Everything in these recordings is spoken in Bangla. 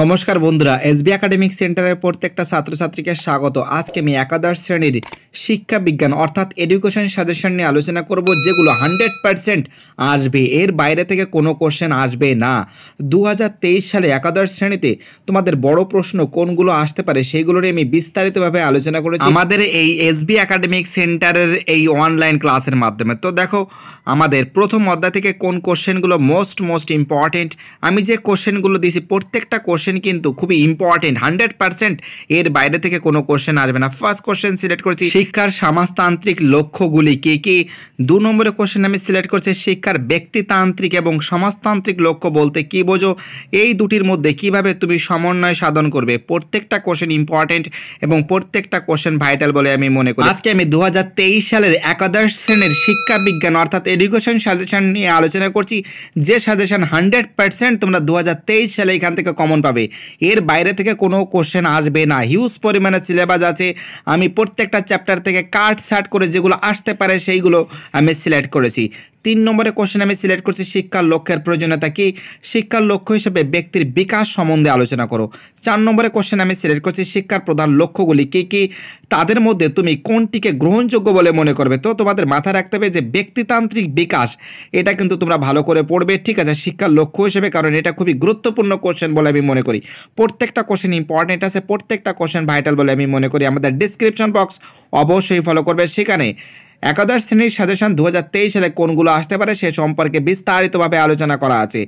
নমস্কার বন্ধুরা এস বি একাডেমিক সেন্টারের প্রত্যেকটা ছাত্রছাত্রীকে স্বাগত আজকে আমি একাদশ শ্রেণীর শিক্ষা বিজ্ঞান অর্থাৎ এডুকেশন সাজেশন নিয়ে আলোচনা করব যেগুলো হান্ড্রেড পারসেন্ট আসবে এর বাইরে থেকে কোনো কোশ্চেন আসবে না দু সালে একাদশ শ্রেণীতে তোমাদের বড় প্রশ্ন কোনগুলো আসতে পারে সেইগুলো নিয়ে আমি বিস্তারিতভাবে আলোচনা করেছি আমাদের এই এসবি একাডেমিক সেন্টারের এই অনলাইন ক্লাসের মাধ্যমে তো দেখো আমাদের প্রথম অধ্যায় থেকে কোন কোশ্চেনগুলো মোস্ট মোস্ট ইম্পর্টেন্ট আমি যে কোশ্চেনগুলো দিয়েছি প্রত্যেকটা কোশ্চেন কিন্তু খুবই ইম্পর্টেন্ট হান্ড্রেড পার্সেন্ট এর বাইরে থেকে কোনো কোশ্চেন আসবে না ফার্স্ট কোশ্চেন সিলেক্ট করছি শিক্ষার সমাজতান্ত্রিক লক্ষ্যগুলি কে কি দু নম্বরে কোশ্চেন আমি সিলেক্ট করছি শিক্ষার ব্যক্তিতান্ত্রিক এবং সমাজতান্ত্রিক লক্ষ্য বলতে কি বোঝো এই দুটির মধ্যে কিভাবে তুমি সমন্বয় সাধন করবে প্রত্যেকটা কোশ্চেন ইম্পর্টেন্ট এবং প্রত্যেকটা কোশ্চেন ভাইটাল বলে আমি মনে করি আজকে আমি দু সালের একাদশ শ্রেণীর শিক্ষা বিজ্ঞান অর্থাৎ এডুকেশন সাজেশন নিয়ে আলোচনা করছি যে সাজেশন হান্ড্রেড পার্সেন্ট তোমরা দু সালে এখান থেকে কমন পাবে এর বাইরে থেকে কোনো কোশ্চেন আসবে না হিউজ পরিমাণে সিলেবাস আছে আমি প্রত্যেকটা চ্যাপ্টার থেকে কাট সাট করে যেগুলো আসতে পারে সেইগুলো আমি সিলেক্ট করেছি তিন নম্বরে কোশ্চেন আমি সিলেক্ট করছি শিক্ষার লক্ষ্যের প্রয়োজনীয়তা কি শিক্ষার লক্ষ্য হিসেবে ব্যক্তির বিকাশ সম্বন্ধে আলোচনা করো চার নম্বরে কোশ্চেন আমি সিলেক্ট করছি শিক্ষার প্রধান লক্ষ্যগুলি কী কী তাদের মধ্যে তুমি কোনটিকে গ্রহণযোগ্য বলে মনে করবে তো তোমাদের মাথায় রাখতে হবে যে ব্যক্তিতান্ত্রিক বিকাশ এটা কিন্তু তোমরা ভালো করে পড়বে ঠিক আছে শিক্ষার লক্ষ্য হিসেবে কারণ এটা খুবই গুরুত্বপূর্ণ কোশ্চেন বলে আমি মনে করি প্রত্যেকটা কোশ্চেন ইম্পর্টেন্ট আছে প্রত্যেকটা কোশ্চেন ভাইটাল বলে আমি মনে করি আমাদের ডিসক্রিপশন বক্স অবশ্যই ফলো করবে সেখানে একাদশ শ্রেণীর সাজেশন দু সালে কোনগুলো আসতে পারে সে সম্পর্কে বিস্তারিতভাবে আলোচনা করা আছে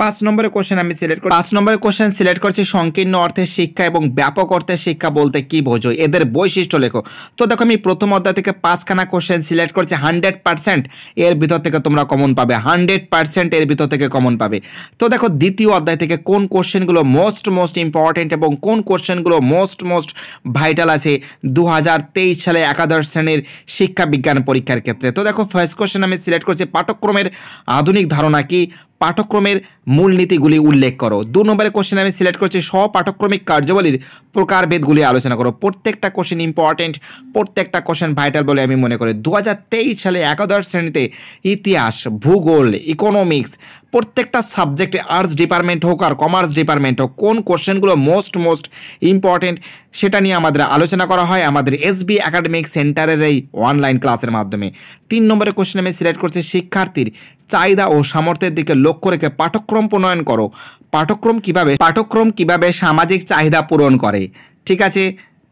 পাঁচ নম্বরের কোশ্চেন আমি সিলেক্ট করি পাঁচ নম্বরের কোশ্চেন সিলেক্ট করছি সংকীর্ণ অর্থের শিক্ষা এবং ব্যাপক অর্থের শিক্ষা বলতে কি বোঝো এদের বৈশিষ্ট্য লেখো তো দেখো আমি প্রথম অধ্যায় থেকে পাঁচখানা কোশ্চেন সিলেক্ট করছি হান্ড্রেড পার্সেন্ট এর ভিতর থেকে তোমরা কমন পাবে হান্ড্রেড পার্সেন্ট এর ভিতর থেকে কমন পাবে তো দেখো দ্বিতীয় অধ্যায় থেকে কোন কোশ্চেনগুলো মোস্ট মোস্ট ইম্পর্টেন্ট এবং কোন কোশ্চেনগুলো মোস্ট মোস্ট ভাইটাল আছে দু সালে একাদশ শ্রেণীর শিক্ষা বিজ্ঞান পরীক্ষার ক্ষেত্রে তো দেখো ফার্স্ট কোশ্চেন আমি সিলেক্ট করছি পাঠক্রমের আধুনিক ধারণা কি পাঠক্রমের মূলনীতিগুলি উল্লেখ করো দু নম্বরে কোশ্চেন আমি সিলেক্ট করছি সপাঠক্রমিক কার্যবলীর প্রকারভেদগুলি আলোচনা করো প্রত্যেকটা কোশ্চেন ইম্পর্টেন্ট প্রত্যেকটা কোশ্চেন ভাইটাল বলে আমি মনে করি দু সালে একাদশ শ্রেণীতে ইতিহাস ভূগোল ইকোনমিক্স প্রত্যেকটা সাবজেক্টে আর্টস ডিপার্টমেন্ট হোক আর কমার্স ডিপার্টমেন্ট হোক কোন কোশ্চেনগুলো মোস্ট মোস্ট ইম্পর্টেন্ট সেটা নিয়ে আমাদের আলোচনা করা হয় আমাদের এসবি একাডেমিক সেন্টারের এই অনলাইন ক্লাসের মাধ্যমে তিন নম্বরের কোশ্চেন আমি সিলেক্ট করছি শিক্ষার্থীর চাহিদা ও সামর্থ্যের দিকে লক্ষ্য রেখে পাঠক পাঠ্যক্রম প্রণয়ন করো পাঠ্যক্রম কিভাবে পাঠ্যক্রম কিভাবে সামাজিক চাহিদা পূরণ করে ঠিক আছে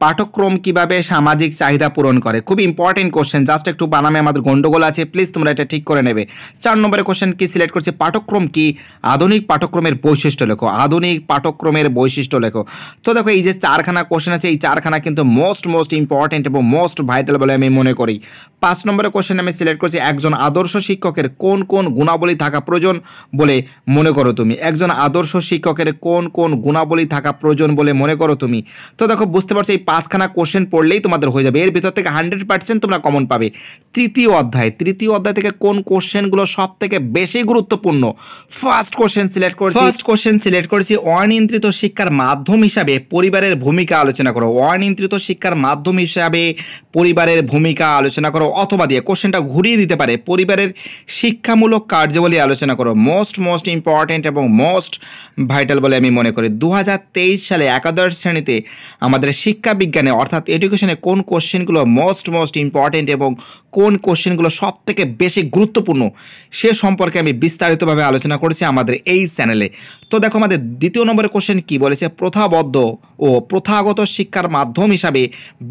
পাঠক্রম কিভাবে সামাজিক চাহিদা পূরণ করে খুব ইম্পর্টেন্ট কোশ্চেন জাস্ট একটু বানামে আমাদের গন্ডগোল আছে প্লিজ তোমরা এটা ঠিক করে নেবে চার নম্বরের কোশ্চেন কি সিলেক্ট করছে পাঠক্রম কি আধুনিক পাঠক্রমের বৈশিষ্ট্য লেখো আধুনিক পাঠক্রমের বৈশিষ্ট্য লেখো তো দেখো এই যে চারখানা কোশ্চেন আছে এই চারখানা কিন্তু মোস্ট মোস্ট ইম্পর্টেন্ট এবং মোস্ট ভাইটাল বলে আমি মনে করি পাঁচ নম্বরের কোশ্চেন আমি সিলেক্ট করছি একজন আদর্শ শিক্ষকের কোন কোন গুণাবলী থাকা প্রয়োজন বলে মনে করো তুমি একজন আদর্শ শিক্ষকের কোন কোন গুণাবলী থাকা প্রয়োজন বলে মনে করো তুমি তো দেখো বুঝতে পারছো এই পাঁচখানা কোশ্চেন পড়লেই তোমাদের হয়ে যাবে এর ভিতর থেকে হান্ড্রেড পার্সেন্ট তোমরা কমন পাবে তৃতীয় অধ্যায় তৃতীয় অধ্যায় থেকে কোন কোশ্চেনগুলো সব থেকে বেশি গুরুত্বপূর্ণ ফার্স্ট কোশ্চেন সিলেক্ট করেছি ফার্স্ট কোশ্চেন সিলেক্ট করেছি অনিয়ন্ত্রিত শিক্ষার মাধ্যম হিসাবে পরিবারের ভূমিকা আলোচনা করো অনিয়ন্ত্রিত শিক্ষার মাধ্যম হিসাবে পরিবারের ভূমিকা আলোচনা করো অথবা দিয়ে কোশ্চেনটা ঘুরিয়ে দিতে পারে পরিবারের শিক্ষামূলক কার্যাবলী আলোচনা করো মোস্ট মোস্ট ইম্পর্ট্যান্ট এবং মোস্ট ভাইটাল বলে আমি মনে করি দু সালে একাদশ শ্রেণীতে আমাদের শিক্ষা বিজ্ঞানে অর্থাৎ এডুকেশনে কোন কোশ্চেনগুলো মোস্ট মোস্ট ইম্পর্টেন্ট এবং কোন কোশ্চেনগুলো সব থেকে বেশি গুরুত্বপূর্ণ সে সম্পর্কে আমি বিস্তারিতভাবে আলোচনা করেছি আমাদের এই চ্যানেলে তো দেখো আমাদের দ্বিতীয় নম্বরের কোশ্চেন কি বলেছে প্রথাবদ্ধ ও প্রথাগত শিক্ষার মাধ্যম হিসাবে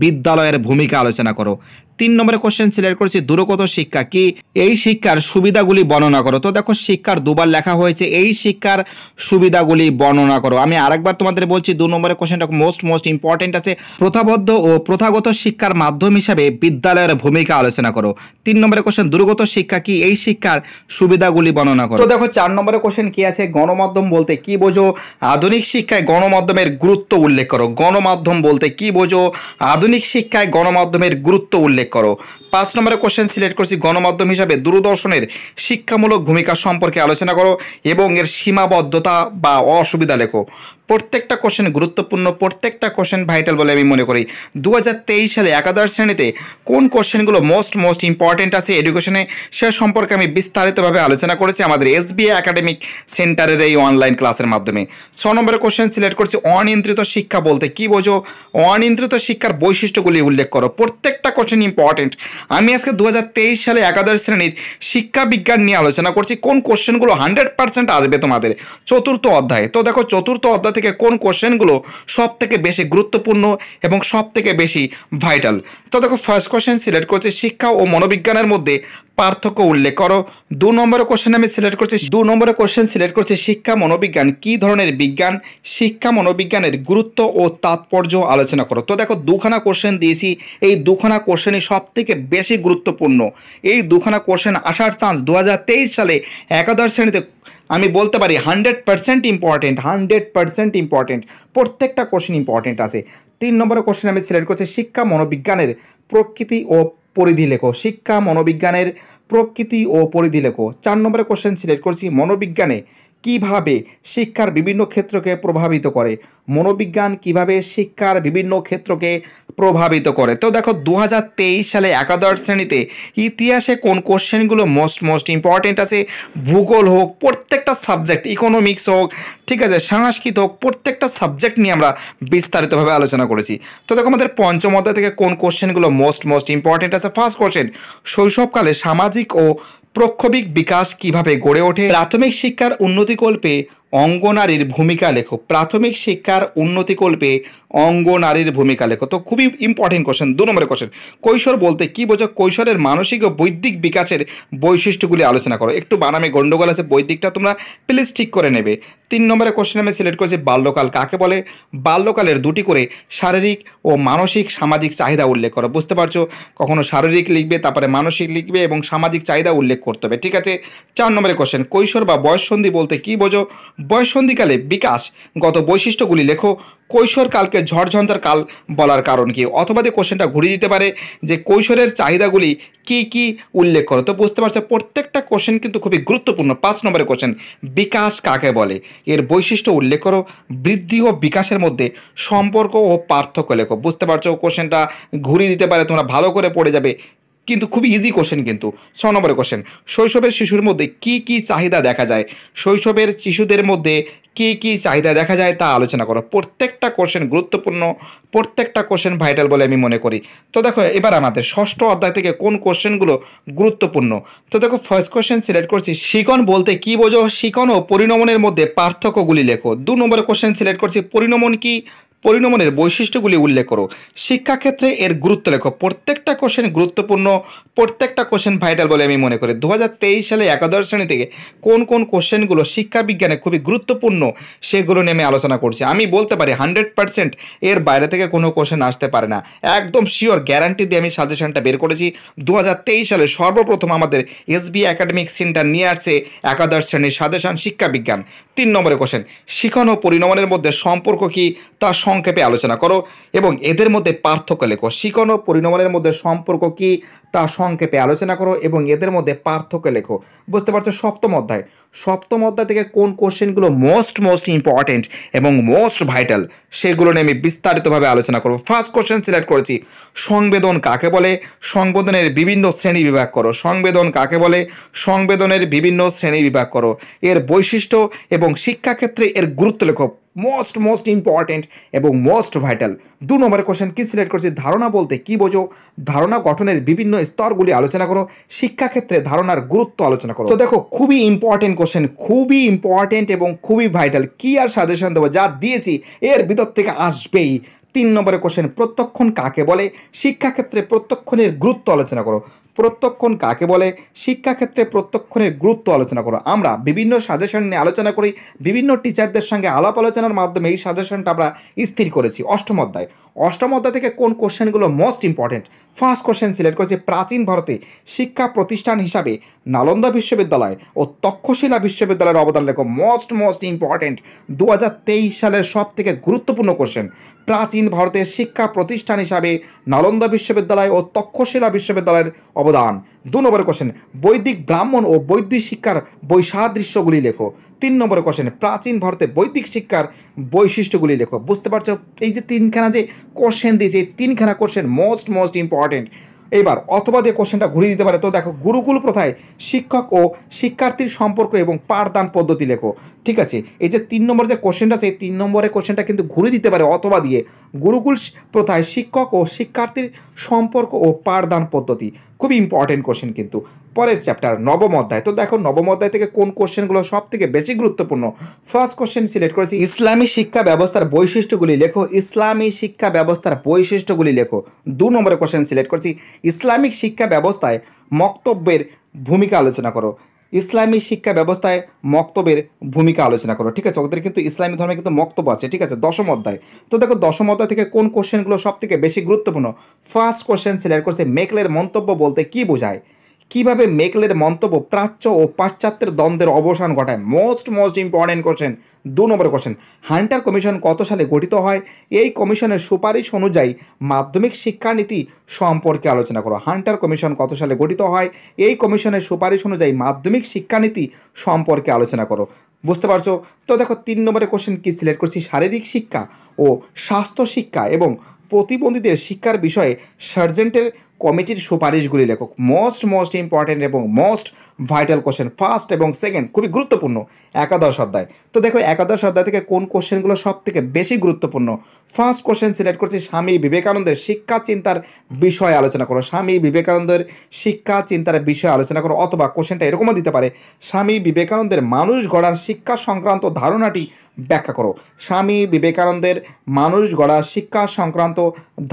বিদ্যালয়ের ভূমিকা আলোচনা করো তিন নম্বরে কোশ্চেন সিলেক্ট করেছি দূরগত শিক্ষা কি এই শিক্ষার সুবিধাগুলি বর্ণনা করো তো দেখো শিক্ষার দুবার লেখা হয়েছে এই শিক্ষার সুবিধাগুলি বর্ণনা করো আমি আরেকবার তোমাদের বলছি দু নম্বরের কোশ্চেনটা মোস্ট মোস্ট ইম্পর্টেন্ট আছে প্রথাবদ্ধ ও প্রথাগত শিক্ষার মাধ্যম হিসাবে বিদ্যালয়ের ভূমিকা আলোচনা বর্ণনা করো তিন নম্বরের কোশ্চেন দুর্গত শিক্ষা কি এই শিক্ষার সুবিধাগুলি বর্ণনা করো তো দেখো চার নম্বরের কোশ্চেন কি আছে গণমাধ্যম বলতে কি বোঝো আধুনিক শিক্ষায় গণমাধ্যমের গুরুত্ব উল্লেখ করো গণমাধ্যম বলতে কি বোঝো আধুনিক শিক্ষায় গণমাধ্যমের গুরুত্ব উল্লেখ করো পাঁচ নম্বরের কোশ্চেন সিলেক্ট করছি গণমাধ্যম হিসাবে দূরদর্শনের শিক্ষামূলক ভূমিকা সম্পর্কে আলোচনা করো এবং এর সীমাবদ্ধতা বা অসুবিধা লেখো প্রত্যেকটা কোশ্চেন গুরুত্বপূর্ণ প্রত্যেকটা কোশ্চেন ভাইটাল বলে আমি মনে করি দু সালে একাদশ শ্রেণীতে কোন কোশ্চেনগুলো মোস্ট মোস্ট ইম্পর্টেন্ট আছে এডুকেশনে সে সম্পর্কে আমি বিস্তারিতভাবে আলোচনা করেছি আমাদের এস একাডেমিক সেন্টারের এই অনলাইন ক্লাসের মাধ্যমে ছ নম্বরের কোশ্চেন সিলেক্ট করছি অনিয়ন্ত্রিত শিক্ষা বলতে কি বোঝো অনিয়ন্ত্রিত শিক্ষার বৈশিষ্ট্যগুলি উল্লেখ করো প্রত্যেকটা কোশ্চেন ইম্পর্টেন্ট আমি আজকে দু সালে একাদশ শ্রেণীর শিক্ষা বিজ্ঞান নিয়ে আলোচনা করছি কোন কোশ্চেনগুলো হান্ড্রেড পার্সেন্ট আসবে তোমাদের চতুর্থ অধ্যায় তো দেখো চতুর্থ অধ্যায় থেকে কোন কোশ্চেনগুলো সব থেকে বেশি গুরুত্বপূর্ণ এবং সব থেকে বেশি ভাইটাল তো দেখো ফার্স্ট কোশ্চেন সিলেক্ট করছে শিক্ষা ও মনোবিজ্ঞানের মধ্যে পার্থক্য উল্লেখ করো দু নম্বরের কোশ্চেন আমি সিলেক্ট করছি দু নম্বরের কোশ্চেন সিলেক্ট করছে শিক্ষা মনোবিজ্ঞান কি ধরনের বিজ্ঞান শিক্ষা মনোবিজ্ঞানের গুরুত্ব ও তাৎপর্য আলোচনা করো তো দেখো দুখানা কোশ্চেন দিয়েছি এই দুখানা কোশ্চেনই সব থেকে বেশি গুরুত্বপূর্ণ এই দুখানা কোশ্চেন আসার চান্স দু সালে একাদশ শ্রেণীতে আমি বলতে পারি hundred percent important hundred percent important প্রত্যেকটা কোশ্চেন ইম্পর্টেন্ট আছে তিন নম্বরের কোশ্চেন আমি সিলেক্ট করছি শিক্ষা মনোবিজ্ঞানের প্রকৃতি ও পরিধি লেখো শিক্ষা মনোবিজ্ঞানের প্রকৃতি ও পরিধি লেখো চার নম্বরের কোশ্চেন সিলেক্ট করছি মনোবিজ্ঞানে কিভাবে শিক্ষার বিভিন্ন ক্ষেত্রকে প্রভাবিত করে মনোবিজ্ঞান কিভাবে শিক্ষার বিভিন্ন ক্ষেত্রকে প্রভাবিত করে তো দেখো দু সালে একাদশ শ্রেণীতে ইতিহাসে কোন কোশ্চেনগুলো মোস্ট মোস্ট ইম্পর্টেন্ট আছে ভূগোল হোক প্রত্যেকটা সাবজেক্ট ইকোনমিক্স হোক ঠিক আছে সংস্কৃত হোক প্রত্যেকটা সাবজেক্ট নিয়ে আমরা বিস্তারিতভাবে আলোচনা করেছি তো দেখো আমাদের পঞ্চম অধ্যায় থেকে কোন কোশ্চেনগুলো মোস্ট মোস্ট ইম্পর্টেন্ট আছে ফার্স্ট কোশ্চেন শৈশবকালে সামাজিক ও প্রক্ষোভিক বিকাশ কিভাবে গড়ে ওঠে প্রাথমিক শিক্ষার উন্নতিকল্পে অঙ্গনারীর ভূমিকা লেখো প্রাথমিক শিক্ষার উন্নতিকল্পে অঙ্গনারীর ভূমিকা লেখো তো খুবই ইম্পর্টেন্ট কোশ্চেন দু নম্বরের কোশ্চেন কৈশোর বলতে কী বোঝো কৈশোরের মানসিক ও বৈদিক বিকাশের বৈশিষ্ট্যগুলি আলোচনা করো একটু বানামে গণ্ডগোল আছে বৈদিকটা তোমরা প্লিজ ঠিক করে নেবে তিন নম্বরের কোশ্চেন আমি সিলেক্ট করেছি বাল্যকাল কাকে বলে বাল্যকালের দুটি করে শারীরিক ও মানসিক সামাজিক চাহিদা উল্লেখ করো বুঝতে পারছো কখনো শারীরিক লিখবে তারপরে মানসিক লিখবে এবং সামাজিক চাহিদা উল্লেখ করতে হবে ঠিক আছে চার নম্বরের কোশ্চেন কৈশোর বা বয়সন্ধি বলতে কী বোঝো বয়সন্ধিকালে বিকাশ গত বৈশিষ্ট্যগুলি লেখো কৈশোরকালকে ঝড়ঝঞ্ঝার কাল বলার কারণ কি অথবা যে কোশ্চেনটা ঘুরিয়ে দিতে পারে যে কৈশোরের চাহিদাগুলি কি কি উল্লেখ করো তো বুঝতে পারছো প্রত্যেকটা কোশ্চেন কিন্তু খুবই গুরুত্বপূর্ণ পাঁচ নম্বরের কোশ্চেন বিকাশ কাকে বলে এর বৈশিষ্ট্য উল্লেখ করো বৃদ্ধি ও বিকাশের মধ্যে সম্পর্ক ও পার্থক্য লেখো বুঝতে পারছো কোশ্চেনটা ঘুরিয়ে দিতে পারে তোমরা ভালো করে পড়ে যাবে কিন্তু খুব ইজি কোশ্চেন কিন্তু ছ নম্বরের কোশ্চেন শৈশবের শিশুর মধ্যে কি কি চাহিদা দেখা যায় শৈশবের শিশুদের মধ্যে কি কি চাহিদা দেখা যায় তা আলোচনা করো প্রত্যেকটা কোশ্চেন গুরুত্বপূর্ণ প্রত্যেকটা কোশ্চেন ভাইটাল বলে আমি মনে করি তো দেখো এবার আমাদের ষষ্ঠ অধ্যায় থেকে কোন কোশ্চেনগুলো গুরুত্বপূর্ণ তো দেখো ফার্স্ট কোশ্চেন সিলেক্ট করছি শিকন বলতে কি বোঝো শিকন ও পরিণমনের মধ্যে পার্থক্যগুলি লেখো দু নম্বরের কোশ্চেন সিলেক্ট করছি পরিণমন কি পরিণমনের বৈশিষ্ট্যগুলি উল্লেখ করো শিক্ষাক্ষেত্রে এর গুরুত্ব লেখো প্রত্যেকটা কোশ্চেন গুরুত্বপূর্ণ প্রত্যেকটা কোশ্চেন ভাইটাল বলে আমি মনে করি দু সালে একাদশ শ্রেণী থেকে কোন কোন কোশ্চেনগুলো শিক্ষাবিজ্ঞানে খুবই গুরুত্বপূর্ণ সেগুলো নিয়ে আলোচনা করছি আমি বলতে পারি হান্ড্রেড পার্সেন্ট এর বাইরে থেকে কোনো কোশ্চেন আসতে পারে না একদম শিওর গ্যারান্টি দিয়ে আমি সাজেশনটা বের করেছি দু সালে সর্বপ্রথম আমাদের এসবি একাডেমিক সেন্টার নিয়ে আসছে একাদশ শ্রেণীর সাজেশন শিক্ষাবিজ্ঞান তিন নম্বরে কোশ্চেন শিখন ও পরিণমনের মধ্যে সম্পর্ক কী তা সংক্ষেপে আলোচনা করো এবং এদের মধ্যে পার্থক্য লেখো শিকন ও পরিণমনের মধ্যে সম্পর্ক কি তা সংক্ষেপে আলোচনা করো এবং এদের মধ্যে পার্থক্য লেখো বুঝতে পারছো সপ্তম অধ্যায় সপ্তম অধ্যায় থেকে কোন কোশ্চেনগুলো মোস্ট মোস্ট ইম্পর্টেন্ট এবং মোস্ট ভাইটাল সেগুলো নিয়ে আমি বিস্তারিতভাবে আলোচনা করবো ফার্স্ট কোশ্চেন সিলেক্ট করেছি সংবেদন কাকে বলে সংবেদনের বিভিন্ন শ্রেণী বিভাগ করো সংবেদন কাকে বলে সংবেদনের বিভিন্ন শ্রেণী বিভাগ করো এর বৈশিষ্ট্য এবং শিক্ষাক্ষেত্রে এর গুরুত্ব লেখো মোস্ট মোস্ট ইম্পর্টেন্ট এবং মোস্ট ভাইটাল দু নম্বরের কোশ্চেন কী সিলেক্ট করছি ধারণা বলতে কি বোঝো ধারণা গঠনের বিভিন্ন স্তরগুলি আলোচনা করো শিক্ষাক্ষেত্রে ধারণার গুরুত্ব আলোচনা করো তো দেখো খুবই ইম্পর্টেন্ট কোশ্চেন খুবই ইম্পর্টেন্ট এবং খুবই ভাইটাল কি আর সাজেশন দেবো যা দিয়েছি এর ভিতর থেকে আসবেই তিন নম্বরের কোশ্চেন প্রত্যক্ষণ কাকে বলে শিক্ষাক্ষেত্রে প্রত্যক্ষণের গুরুত্ব আলোচনা করো প্রত্যক্ষণ কাকে বলে শিক্ষাক্ষেত্রে প্রত্যক্ষণের গুরুত্ব আলোচনা করো আমরা বিভিন্ন সাজেশন নিয়ে আলোচনা করি বিভিন্ন টিচারদের সঙ্গে আলাপ আলোচনার মাধ্যমে এই সাজেশনটা আমরা স্থির করেছি অষ্টম অধ্যায় অষ্টম অধ্যায় থেকে কোন কোশ্চেনগুলো most important first question select করেছে প্রাচীন ভারতে শিক্ষা প্রতিষ্ঠান হিসাবে নালন্দা বিশ্ববিদ্যালয় ও তক্ষশিলা বিশ্ববিদ্যালয়ের অবদান লেখো মোস্ট মোস্ট ইম্পর্টেন্ট দু সালের সব থেকে গুরুত্বপূর্ণ কোশ্চেন প্রাচীন ভারতের শিক্ষা প্রতিষ্ঠান হিসাবে নালন্দা বিশ্ববিদ্যালয় ও তক্ষশিলা বিশ্ববিদ্যালয়ের অবদান দু নম্বরের কোশ্চেন বৈদিক ব্রাহ্মণ ও বৈদিক শিক্ষার বৈসাদৃশ্যগুলি লেখো তিন নম্বরের কোশ্চেন প্রাচীন ভারতে বৈদিক শিক্ষার বৈশিষ্ট্যগুলি লেখো বুঝতে পারছো এই যে তিনখানা যে কোশ্চেন দিয়েছে এই তিনখানা কোশ্চেন মোস্ট মোস্ট ইম্পর্টেন্ট এবার অথবা দিয়ে কোশ্চেনটা ঘুরিয়ে দিতে পারে তো দেখো গুরুকুল প্রথায় শিক্ষক ও শিক্ষার্থীর সম্পর্ক এবং পাঠদান পদ্ধতি লেখো ঠিক আছে এই যে তিন নম্বর যে কোশ্চেনটা সেই তিন নম্বরের কোশ্চেনটা কিন্তু ঘুরিয়ে দিতে পারে অথবা দিয়ে গুরুকুল প্রথায় শিক্ষক ও শিক্ষার্থীর সম্পর্ক ও পারদান পদ্ধতি খুব ইম্পর্টেন্ট কোশ্চেন কিন্তু পরের চ্যাপ্টার নবম অধ্যায় তো দেখো নবম অধ্যায় থেকে কোন কোশ্চেনগুলো সব থেকে বেশি গুরুত্বপূর্ণ ফার্স্ট কোশ্চেন সিলেক্ট করেছি ইসলামী শিক্ষা ব্যবস্থার বৈশিষ্ট্যগুলি লেখো ইসলামী শিক্ষা ব্যবস্থার বৈশিষ্ট্যগুলি লেখো দু নম্বরে কোশ্চেন সিলেক্ট করেছি ইসলামিক শিক্ষা ব্যবস্থায় মক্তব্যের ভূমিকা আলোচনা করো ইসলামী শিক্ষা ব্যবস্থায় মক্তবের ভূমিকা আলোচনা করো ঠিক আছে ওদের কিন্তু ইসলামী ধর্মে কিন্তু মক্তব আছে ঠিক আছে দশম অধ্যায় তো দেখো দশম অধ্যায় থেকে কোন কোশ্চেনগুলো সবথেকে বেশি গুরুত্বপূর্ণ ফার্স্ট কোশ্চেন সিলেক্ট করছে মেকলের মন্তব্য বলতে কি বোঝায় কিভাবে মেকলের মন্তব্য প্রাচ্য ও পাশ্চাত্যের দ্বন্দ্বের অবসান ঘটায় মোস্ট মোস্ট ইম্পর্টেন্ট কোশ্চেন দু নম্বর কোশ্চেন হান্টার কমিশন কত সালে গঠিত হয় এই কমিশনের সুপারিশ অনুযায়ী মাধ্যমিক শিক্ষানীতি সম্পর্কে আলোচনা করো হান্টার কমিশন কত সালে গঠিত হয় এই কমিশনের সুপারিশ অনুযায়ী মাধ্যমিক শিক্ষানীতি সম্পর্কে আলোচনা করো বুঝতে পারছো তো দেখো তিন নম্বরে কোশ্চেন কী সিলেক্ট করছি শারীরিক শিক্ষা ও স্বাস্থ্য শিক্ষা এবং প্রতিবন্ধীদের শিক্ষার বিষয়ে সার্জেন্টের কমিটির সুপারিশগুলি লেখক মোস্ট মোস্ট ইম্পর্ট্যান্ট এবং মোস্ট ভাইটাল কোশ্চেন ফার্স্ট এবং সেকেন্ড খুবই গুরুত্বপূর্ণ একাদশ অধ্যায় তো দেখো একাদশ অধ্যায় থেকে কোন কোশ্চেনগুলো সব থেকে বেশি গুরুত্বপূর্ণ ফার্স্ট কোশ্চেন সিলেক্ট করছি স্বামী বিবেকানন্দের শিক্ষা চিন্তার বিষয়ে আলোচনা করো স্বামী বিবেকানন্দের শিক্ষা চিন্তার বিষয়ে আলোচনা করো অথবা কোশ্চেনটা এরকমও দিতে পারে স্বামী বিবেকানন্দের মানুষ গড়ার শিক্ষা সংক্রান্ত ধারণাটি ব্যাখ্যা করো স্বামী বিবেকানন্দের মানুষ গড়া শিক্ষা সংক্রান্ত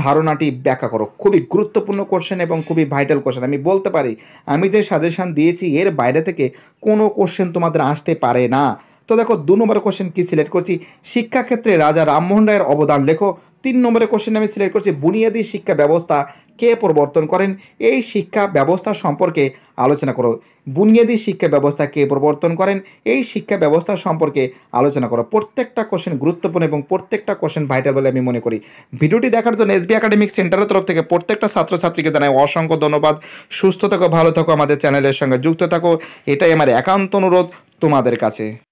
ধারণাটি ব্যাখ্যা করো খুবই গুরুত্বপূর্ণ কোশ্চেন এবং খুবই ভাইটাল কোশ্চেন আমি বলতে পারি আমি যে সাজেশান দিয়েছি এর বাইরে থেকে কোনো কোশ্চেন তোমাদের আসতে পারে না তো দেখো দু নম্বর কোশ্চেন কী সিলেক্ট করছি শিক্ষাক্ষেত্রে রাজা রামমোহন রায়ের অবদান লেখো তিন নম্বরের কোশ্চেন আমি সিলেক্ট করছি বুনিয়াদী শিক্ষা ব্যবস্থা কে প্রবর্তন করেন এই শিক্ষা ব্যবস্থা সম্পর্কে আলোচনা করো বুনিয়াদী শিক্ষা ব্যবস্থা কে প্রবর্তন করেন এই শিক্ষা ব্যবস্থা সম্পর্কে আলোচনা করো প্রত্যেকটা কোশ্চেন গুরুত্বপূর্ণ এবং প্রত্যেকটা কোশ্চেন ভাইটাল বলে আমি মনে করি ভিডিওটি দেখার জন্য এসবি একাডেমিক সেন্টারের তরফ থেকে প্রত্যেকটা ছাত্রছাত্রীকে জানাই অসংখ্য ধন্যবাদ সুস্থ থাকো ভালো থাকো আমাদের চ্যানেলের সঙ্গে যুক্ত থাকো এটাই আমার একান্ত অনুরোধ তোমাদের কাছে